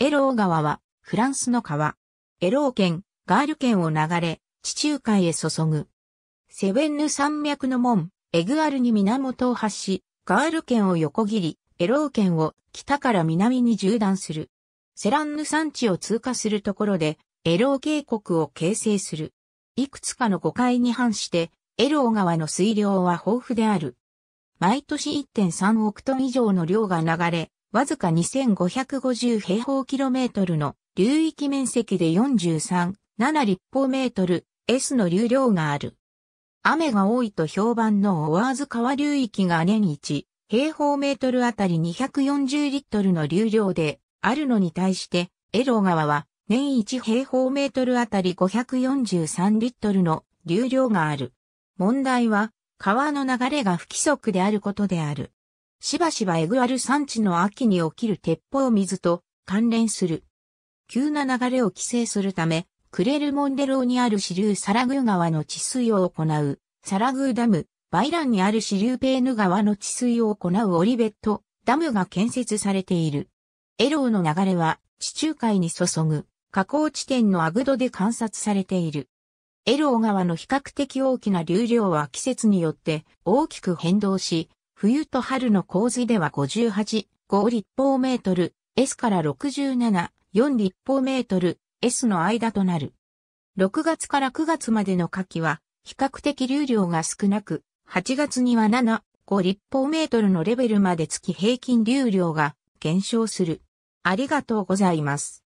エロー川は、フランスの川。エロー県、ガール県を流れ、地中海へ注ぐ。セヴェンヌ山脈の門、エグアルに源を発し、ガール県を横切り、エロー県を北から南に縦断する。セランヌ山地を通過するところで、エロー渓谷を形成する。いくつかの誤解に反して、エロー川の水量は豊富である。毎年1.3億トン以上の量が流れ、わずか2550平方キロメートルの流域面積で43、7立方メートル S の流量がある。雨が多いと評判のオワーズ川流域が年1平方メートルあたり240リットルの流量であるのに対してエロー川は年1平方メートルあたり543リットルの流量がある。問題は川の流れが不規則であることである。しばしばエグアル山地の秋に起きる鉄砲水と関連する。急な流れを規制するため、クレルモンデローにある支流サラグー川の治水を行う、サラグーダム、バイランにある支流ペーヌ川の治水を行うオリベット、ダムが建設されている。エローの流れは地中海に注ぐ河口地点のアグドで観察されている。エロー川の比較的大きな流量は季節によって大きく変動し、冬と春の洪水では58、5立方メートル、S から67、4立方メートル、S の間となる。6月から9月までの夏季は、比較的流量が少なく、8月には7、5立方メートルのレベルまで月平均流量が減少する。ありがとうございます。